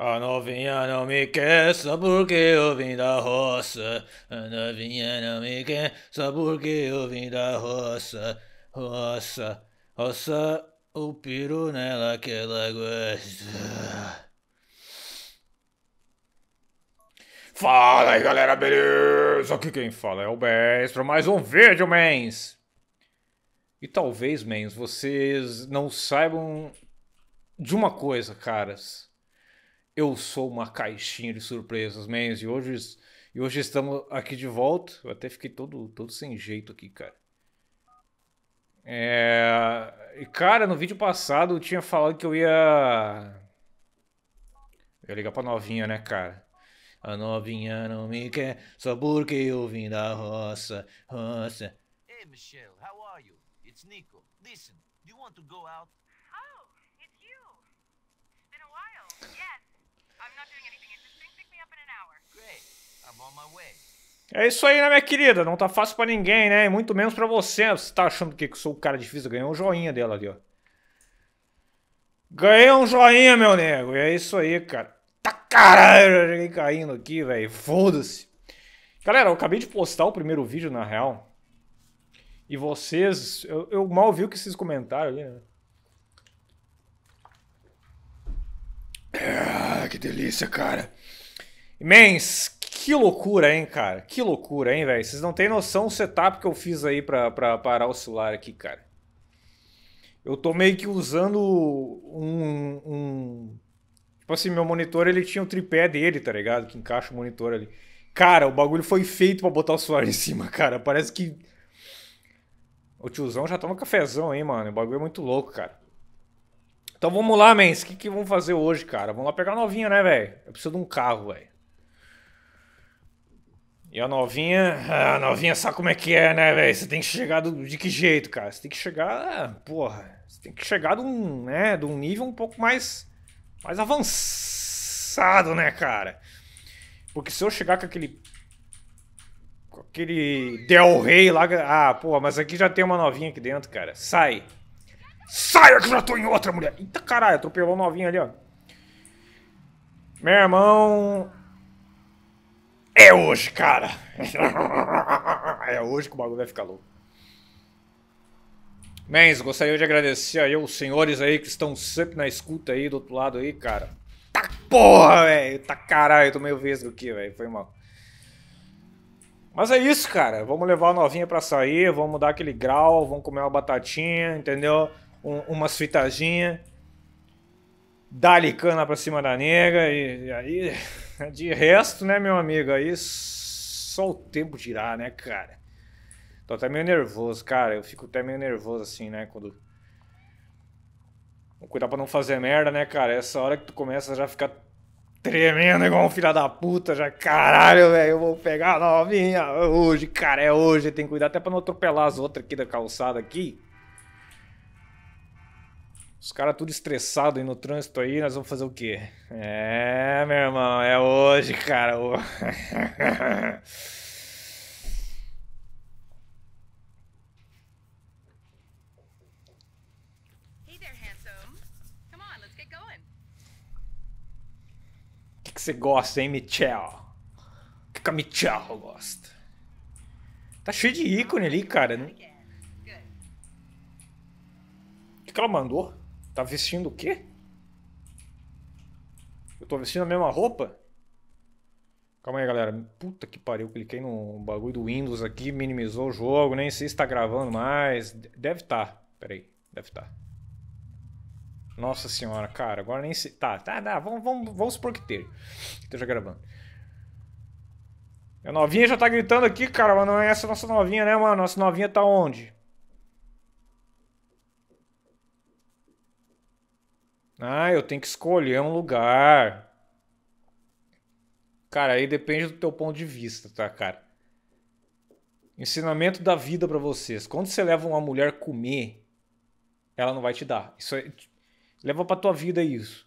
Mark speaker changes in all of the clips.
Speaker 1: A novinha não me quer só porque eu vim da roça. A novinha não me quer só porque eu vim da roça. Roça, roça, o piro nela que ela gosta. Fala aí galera, beleza? Aqui quem fala é o Bens para mais um vídeo, Mens! E talvez, Mens, vocês não saibam de uma coisa, caras eu sou uma caixinha de surpresas, mens. E hoje, e hoje estamos aqui de volta. Eu até fiquei todo, todo sem jeito aqui, cara. É... E, cara, no vídeo passado eu tinha falado que eu ia. Eu ia ligar pra novinha, né, cara? A novinha não me quer, só porque eu vim da roça, roça. Hey, Michelle, how are you? It's Nico. Listen, do you want to go out? Oh, it's you. Been a while. Yes, É isso aí, né, minha querida? Não tá fácil pra ninguém, né? Muito menos pra você. Você tá achando que eu sou o cara difícil? Ganhou um joinha dela ali, ó. Ganhei um joinha, meu nego. E é isso aí, cara. Tá caralho, eu cheguei caindo aqui, velho. Foda-se. Galera, eu acabei de postar o primeiro vídeo, na real. E vocês... Eu, eu mal vi o que vocês comentaram ali, né? Ah, que delícia, cara. Imens, que loucura, hein, cara? Que loucura, hein, velho? Vocês não têm noção do setup que eu fiz aí pra, pra parar o celular aqui, cara. Eu tô meio que usando um, um... Tipo assim, meu monitor, ele tinha o um tripé dele, tá ligado? Que encaixa o monitor ali. Cara, o bagulho foi feito para botar o celular em cima, cara. Parece que... O tiozão já toma cafezão, hein, mano? O bagulho é muito louco, cara. Então vamos lá, mens. O que, que vamos fazer hoje, cara? Vamos lá pegar novinho novinha, né, velho? Eu preciso de um carro, velho. E a novinha, ah, a novinha sabe como é que é, né, velho? Você tem que chegar do, de que jeito, cara? Você tem que chegar, ah, porra, você tem que chegar de um, né, de um nível um pouco mais, mais avançado, né, cara? Porque se eu chegar com aquele, com aquele Del Rey lá, ah, porra, mas aqui já tem uma novinha aqui dentro, cara. Sai, sai que já tô em outra mulher. Eita caralho, atropelou a novinha ali, ó. Meu irmão, é hoje, cara! É hoje que o bagulho vai ficar louco. Mens, gostaria de agradecer aí os senhores aí que estão sempre na escuta aí do outro lado aí, cara.
Speaker 2: Tá porra,
Speaker 1: velho! Tá caralho, eu tô meio vesgo aqui, velho. Foi mal. Mas é isso, cara. Vamos levar a novinha pra sair, vamos dar aquele grau, vamos comer uma batatinha, entendeu? Um, umas fritadinhas. Dá-lhe cana pra cima da nega e, e aí. De resto, né, meu amigo, aí só o tempo dirá, né, cara? Tô até meio nervoso, cara. Eu fico até meio nervoso assim, né, quando... Vou cuidar pra não fazer merda, né, cara? Essa hora que tu começa a já ficar tremendo igual um filho da puta, já caralho, velho, eu vou pegar a novinha hoje, cara, é hoje, tem que cuidar até pra não atropelar as outras aqui da calçada aqui. Os caras tudo estressado aí no trânsito aí, nós vamos fazer o quê? É, meu irmão, é hoje, cara. O que, que você gosta, hein, Michel? O que, que a Michel gosta? Tá cheio de ícone ali, cara. Né? O que, que ela mandou? Tá vestindo o quê? Eu tô vestindo a mesma roupa? Calma aí, galera. Puta que pariu, cliquei no bagulho do Windows aqui, minimizou o jogo, nem sei se tá gravando mais. Deve tá. Pera aí, deve tá. Nossa senhora, cara, agora nem sei. Tá, tá, tá, vamos, vamos, vamos supor que esteja. Esteja gravando. A novinha já tá gritando aqui, cara, mas não é essa nossa novinha, né, mano? Nossa novinha tá onde? Ah, eu tenho que escolher um lugar. Cara, aí depende do teu ponto de vista, tá, cara? Ensinamento da vida para vocês. Quando você leva uma mulher comer, ela não vai te dar. Isso é... leva para tua vida isso.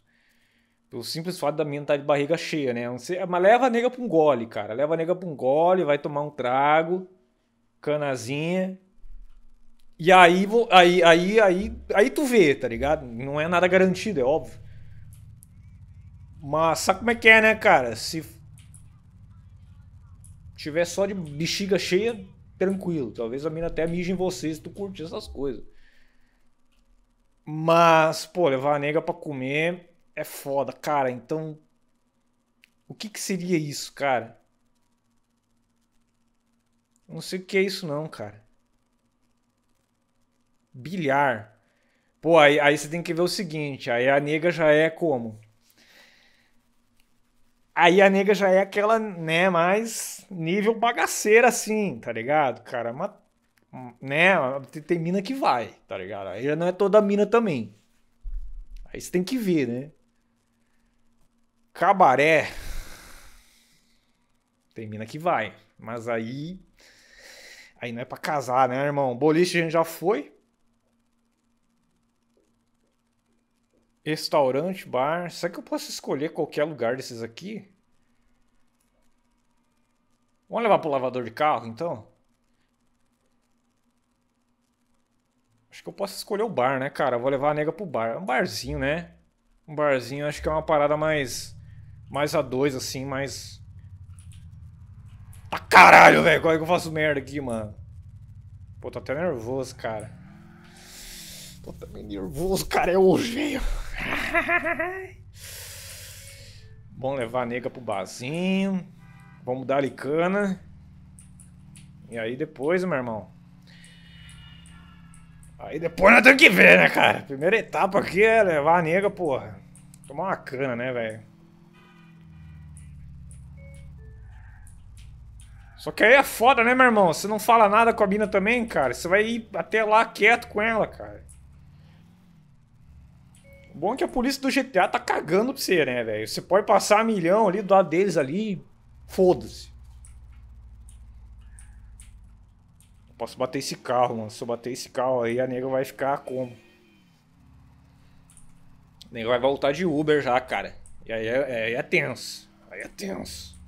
Speaker 1: Pelo simples fato da menina estar tá de barriga cheia, né? Mas leva a nega pra um gole, cara. Leva a nega pra um gole, vai tomar um trago, canazinha, e aí, aí, aí, aí, aí tu vê, tá ligado? Não é nada garantido, é óbvio. Mas sabe como é que é, né, cara? Se tiver só de bexiga cheia, tranquilo. Talvez a mina até mije em você se tu curtir essas coisas. Mas, pô, levar a nega pra comer é foda, cara. Então, o que que seria isso, cara? Não sei o que é isso não, cara. Bilhar. Pô, aí, aí você tem que ver o seguinte, aí a nega já é como? Aí a nega já é aquela, né, mais nível bagaceira assim, tá ligado? Cara, uma, né, tem mina que vai, tá ligado? Aí já não é toda mina também. Aí você tem que ver, né? Cabaré. Tem mina que vai, mas aí aí não é para casar, né, irmão? Boliche a gente já foi. Restaurante, bar. Será que eu posso escolher qualquer lugar desses aqui? Vamos levar pro lavador de carro, então? Acho que eu posso escolher o bar, né, cara? vou levar a nega pro bar. É um barzinho, né? Um barzinho acho que é uma parada mais... Mais a dois, assim, mais... Tá caralho, velho! Como é que eu faço merda aqui, mano? Pô, tô até nervoso, cara. Tô também nervoso, cara. É hoje, velho. Bom levar a nega pro barzinho. Vamos dar-lhe cana. E aí depois, meu irmão. Aí depois nós temos que ver, né, cara? Primeira etapa aqui é levar a nega, porra. Tomar uma cana, né, velho? Só que aí é foda, né, meu irmão? Você não fala nada com a mina também, cara. Você vai ir até lá quieto com ela, cara. Bom é que a polícia do GTA tá cagando pra você, né, velho? Você pode passar um milhão ali do lado deles ali, foda-se. Posso bater esse carro, mano. Se eu bater esse carro aí, a nega vai ficar como? A nega vai voltar de Uber já, cara. E aí é, é aí é tenso. Aí é tenso.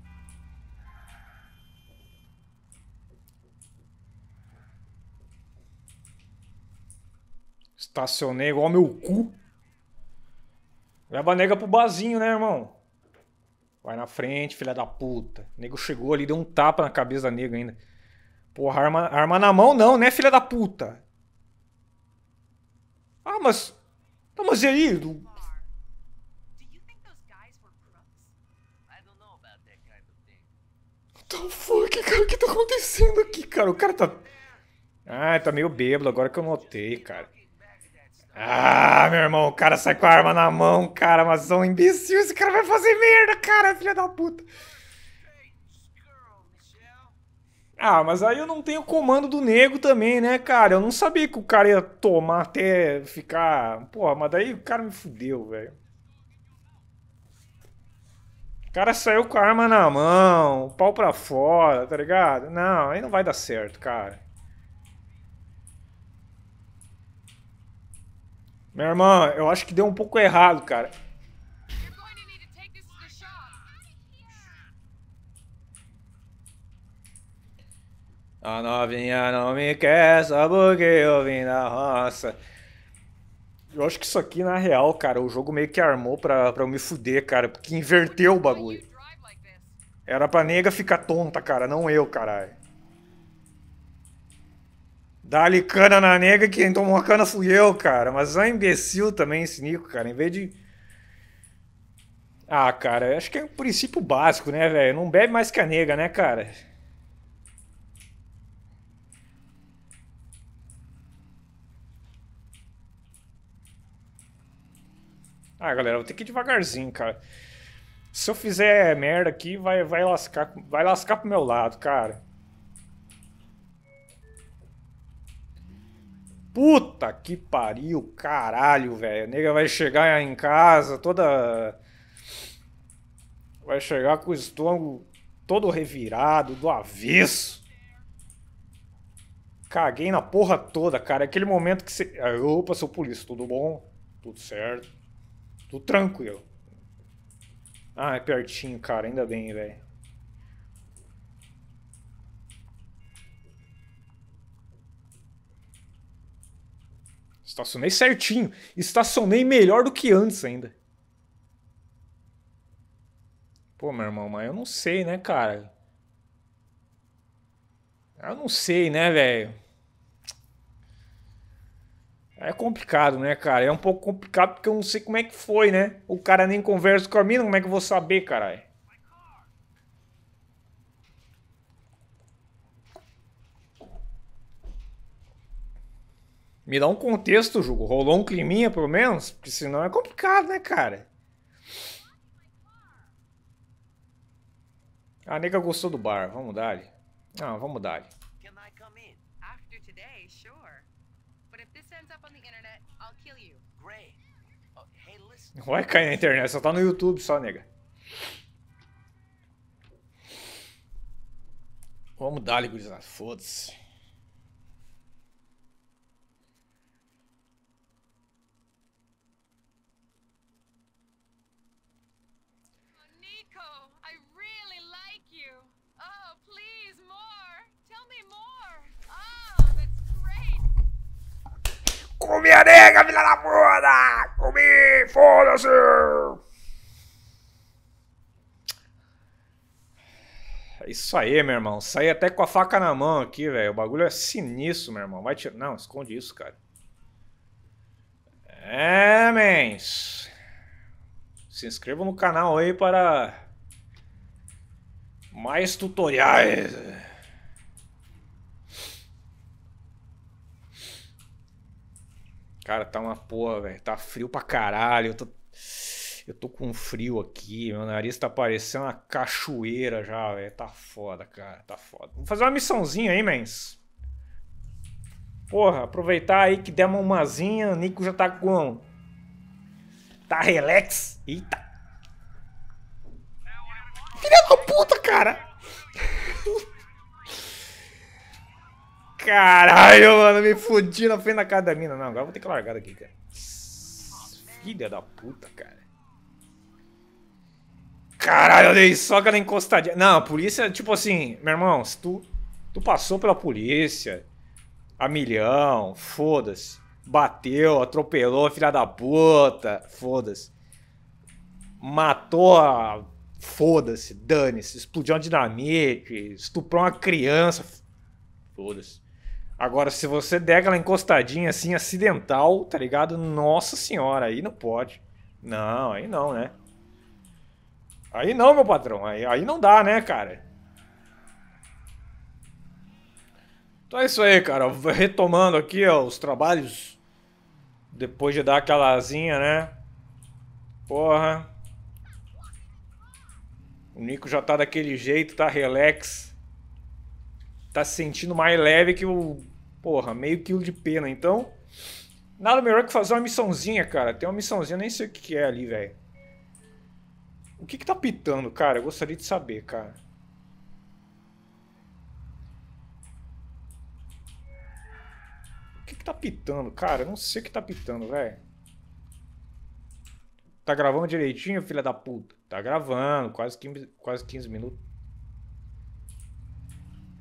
Speaker 1: Estacionei igual meu cu. Leva a nega pro bazinho, né, irmão? Vai na frente, filha da puta. O nego chegou ali, deu um tapa na cabeça da nega ainda. Porra, arma, arma na mão não, né, filha da puta? Ah, mas. Tá, mas e aí? Do... What the fuck, cara? O que tá acontecendo aqui, cara? O cara tá. Ah, tá meio bêbado agora que eu notei, cara. Ah, meu irmão, o cara sai com a arma na mão, cara, mas é um imbecil, esse cara vai fazer merda, cara, filha da puta. Ah, mas aí eu não tenho comando do nego também, né, cara? Eu não sabia que o cara ia tomar até ficar. Porra, mas daí o cara me fudeu, velho. O cara saiu com a arma na mão, pau pra fora, tá ligado? Não, aí não vai dar certo, cara. Minha irmã, eu acho que deu um pouco errado, cara. A novinha não me quer só porque eu vim da roça. Eu acho que isso aqui, na real, cara, o jogo meio que armou pra, pra eu me fuder, cara. Porque inverteu o bagulho. Era pra nega ficar tonta, cara, não eu, caralho. Dá-lhe cana na nega, quem tomou a cana fui eu, cara. Mas é imbecil também esse Nico, cara. Em vez de. Ah, cara, acho que é um princípio básico, né, velho? Não bebe mais que a nega, né, cara? Ah, galera, vou ter que ir devagarzinho, cara. Se eu fizer merda aqui, vai, vai, lascar, vai lascar pro meu lado, cara. Puta que pariu, caralho, velho. A nega vai chegar em casa toda. Vai chegar com o estômago todo revirado, do avesso. Caguei na porra toda, cara. Aquele momento que você. Opa, seu polícia, tudo bom? Tudo certo? Tudo tranquilo. Ah, é pertinho, cara. Ainda bem, velho. Estacionei certinho. Estacionei melhor do que antes ainda. Pô, meu irmão, mas eu não sei, né, cara? Eu não sei, né, velho? É complicado, né, cara? É um pouco complicado porque eu não sei como é que foi, né? O cara nem conversa com a mina, como é que eu vou saber, caralho? Me dá um contexto, Jugo. Rolou um climinha, pelo menos? Porque senão é complicado, né, cara? A nega gostou do bar. Vamos dar lhe Não, ah, vamos dar oh, Não Vai cair na internet, só tá no YouTube só, nega. Vamos dar-lhe, gurizada. Foda-se. namora comigo, foda-se! É isso aí, meu irmão. Saí até com a faca na mão aqui, velho. O bagulho é sinistro, meu irmão. Vai tirar. Não, esconde isso, cara. É, mens. Se inscreva no canal aí para mais tutoriais. Cara, tá uma porra, velho. Tá frio pra caralho. Eu tô, eu tô com frio aqui. Meu nariz tá parecendo uma cachoeira já, velho. Tá foda, cara. Tá foda. Vamos fazer uma missãozinha aí, mens. Porra, aproveitar aí que der uma umazinha. O Nico já tá com. Tá relax. Eita. Filha da puta, cara. Caralho, mano, me fudi na frente da casa da mina. Não, agora vou ter que largar daqui, cara. Filha da puta, cara.
Speaker 2: Caralho, eu dei soca
Speaker 1: na encostadinha. Não, a polícia, tipo assim, meu irmão, se tu, tu passou pela polícia, a milhão, foda-se. Bateu, atropelou, filha da puta, foda-se. Matou a. Foda-se, dane-se. Explodiu uma dinamite, estuprou uma criança, foda-se. Agora, se você der aquela encostadinha assim, acidental, tá ligado? Nossa senhora, aí não pode. Não, aí não, né? Aí não, meu patrão. Aí, aí não dá, né, cara? Então é isso aí, cara. Retomando aqui ó, os trabalhos. Depois de dar aquela asinha, né? Porra. O Nico já tá daquele jeito, tá relax tá se sentindo mais leve que o. Porra, meio quilo de pena. Então, nada melhor que fazer uma missãozinha, cara. Tem uma missãozinha, nem sei o que é ali, velho. O que que tá pitando, cara? Eu gostaria de saber, cara. O que que tá pitando, cara? Eu não sei o que tá pitando, velho. Tá gravando direitinho, filha da puta? Tá gravando, quase 15, quase 15 minutos.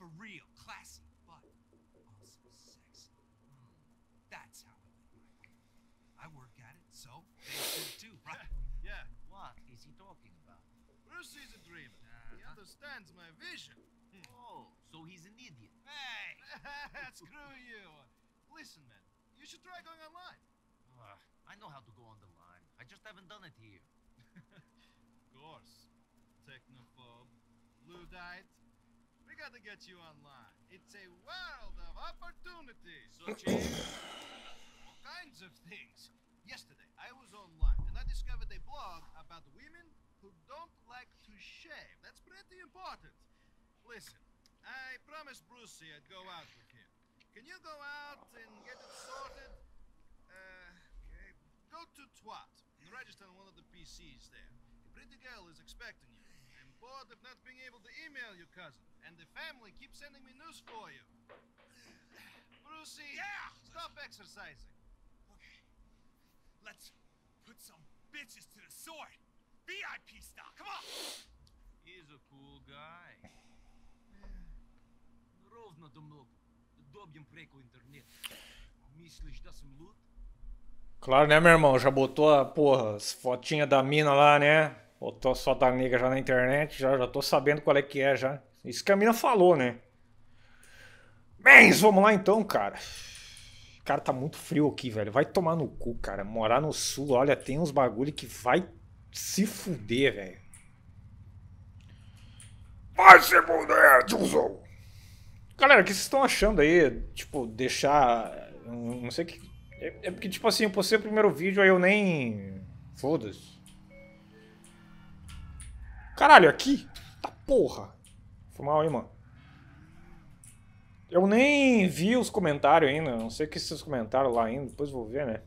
Speaker 1: For real, classy, but also sexy. Mm, that's how I live my life. I work at it, so they do too, right? yeah. What is he talking about? Bruce is a dreamer. Uh, he uh-huh. understands my vision. Hmm. Oh, so he's an idiot. Hey! Screw you! Listen, man, you should try going online. Uh, I know how to go on the line. I just haven't done it here. of course. Technophobe, Ludite, got to get you online. It's a world of opportunities, such as all kinds of things. Yesterday, I was online and I discovered a blog about women who don't like to shave. That's pretty important. Listen, I promised Brucey I'd go out with him. Can you go out and get it sorted? Uh, go to Twat and register on one of the PCs there. A pretty girl is expecting you. bored of not being able to email you, cousin. And the family keeps sending me news for you. Brucey, yeah! stop exercising. Okay. Let's put some bitches to the sword. VIP style, come on! He's a cool guy. Ровно до Добьем преку интернет. Мыслишь, да сам лут? Claro, né, meu irmão? Já botou a porra, as fotinhas da mina lá, né? Eu tô só da nega já na internet, já, já tô sabendo qual é que é já. Isso que a mina falou, né? Bem, vamos lá então, cara. Cara, tá muito frio aqui, velho. Vai tomar no cu, cara. Morar no sul, olha, tem uns bagulho que vai se fuder, velho. Vai se fuder, tiozão! Galera, o que vocês estão achando aí? Tipo, deixar. Não sei que. É, é porque, tipo assim, eu postei o primeiro vídeo, aí eu nem. Foda-se. Caralho, aqui? Tá porra. Foi mal, hein, mano. Eu nem vi os comentários ainda. Não sei o que vocês comentaram lá ainda. Depois vou ver, né?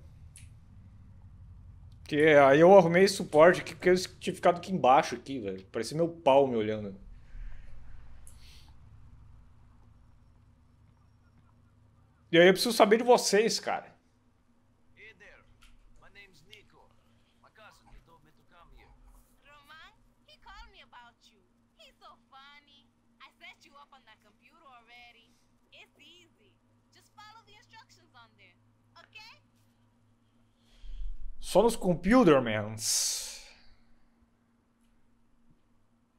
Speaker 1: Porque aí eu arrumei suporte aqui porque eu tinha ficado aqui embaixo, aqui, velho. Parecia meu pau me olhando. E aí eu preciso saber de vocês, cara. Só nos Computermans.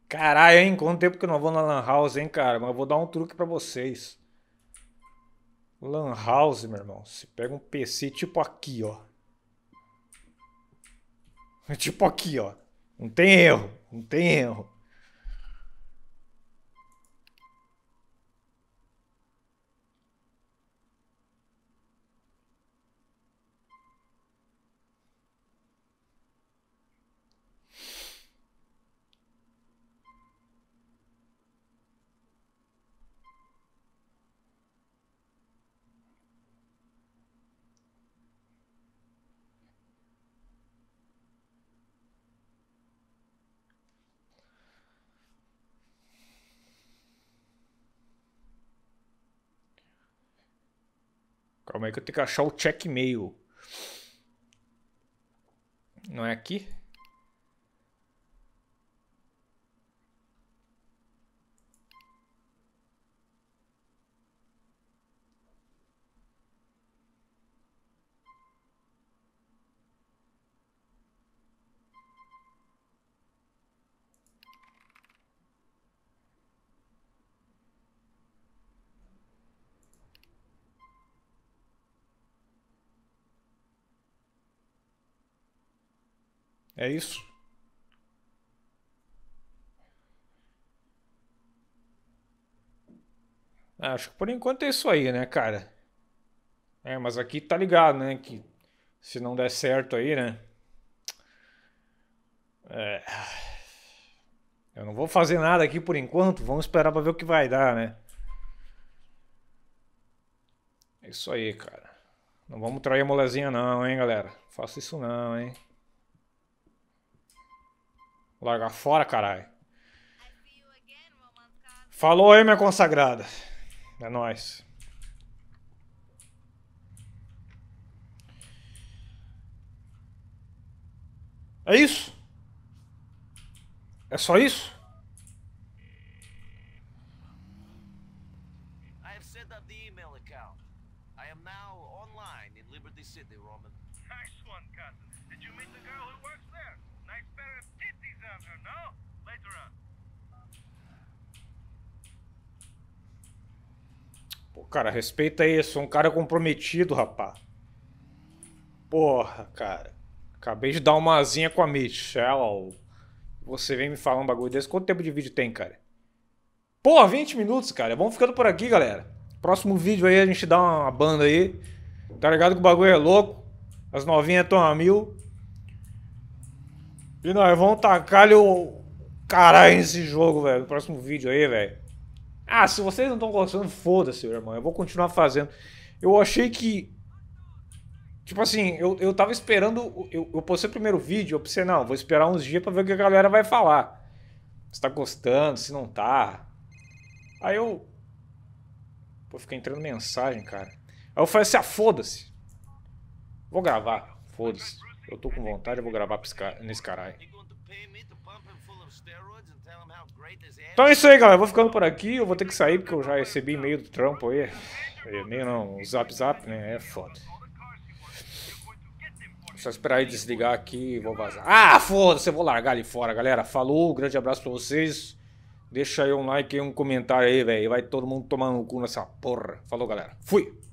Speaker 1: Caralho, hein? Quanto tempo que eu não vou na Lan House, hein, cara? Mas eu vou dar um truque para vocês. Lan House, meu irmão. Você pega um PC tipo aqui, ó. Tipo aqui, ó. Não tem erro. Não tem erro. Calma aí que eu tenho que achar o check Não é aqui? É isso? Ah, acho que por enquanto é isso aí, né, cara? É, mas aqui tá ligado, né? Que se não der certo aí, né? É... Eu não vou fazer nada aqui por enquanto. Vamos esperar pra ver o que vai dar, né? É isso aí, cara. Não vamos trair a molezinha não, hein, galera? Faça isso não, hein? Largar fora, caralho. Falou aí, minha consagrada. É nóis. É isso? É só isso? Pô, cara, respeita isso. Um cara comprometido, rapá. Porra, cara. Acabei de dar uma asinha com a Michelle. Você vem me falar um bagulho desse. Quanto tempo de vídeo tem, cara? Pô, 20 minutos, cara. Vamos ficando por aqui, galera. Próximo vídeo aí a gente dá uma banda aí. Tá ligado que o bagulho é louco. As novinhas estão a mil. E nós vamos tacar o caralho nesse jogo, velho. próximo vídeo aí, velho. Ah, se vocês não estão gostando, foda-se, meu irmão. Eu vou continuar fazendo. Eu achei que. Tipo assim, eu, eu tava esperando. Eu, eu postei o primeiro vídeo, eu pensei, não, vou esperar uns dias pra ver o que a galera vai falar. Se tá gostando, se não tá. Aí eu. Pô, fica entrando mensagem, cara. Aí eu falei assim, ah, foda-se. Vou gravar, foda-se. Eu tô com vontade, eu vou gravar nesse caralho. Então é isso aí, galera. Eu vou ficando por aqui. Eu vou ter que sair porque eu já recebi e-mail do trampo aí. É, e-mail não, zap zap, né? É foda. Só esperar ele desligar aqui e vou vazar. Ah, foda-se, eu vou largar ali fora, galera. Falou, grande abraço pra vocês. Deixa aí um like e um comentário aí, velho. Vai todo mundo tomando um cu nessa porra. Falou, galera. Fui!